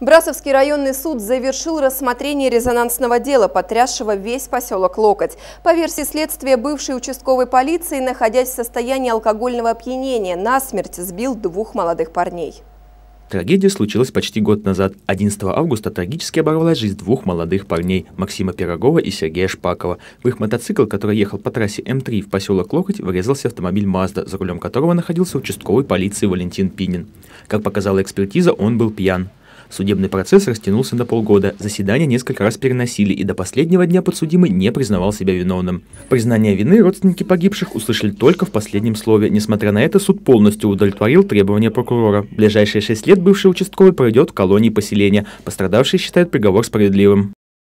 Брасовский районный суд завершил рассмотрение резонансного дела, потрясшего весь поселок Локоть. По версии следствия, бывший участковой полиции, находясь в состоянии алкогольного опьянения, насмерть сбил двух молодых парней. Трагедия случилась почти год назад. 11 августа трагически оборвалась жизнь двух молодых парней – Максима Пирогова и Сергея Шпакова. В их мотоцикл, который ехал по трассе М3 в поселок Локоть, врезался автомобиль «Мазда», за рулем которого находился участковый полиции Валентин Пинин. Как показала экспертиза, он был пьян. Судебный процесс растянулся на полгода, заседания несколько раз переносили, и до последнего дня подсудимый не признавал себя виновным. Признание вины родственники погибших услышали только в последнем слове. Несмотря на это, суд полностью удовлетворил требования прокурора. В ближайшие шесть лет бывший участковый проведет в колонии поселения. Пострадавшие считают приговор справедливым.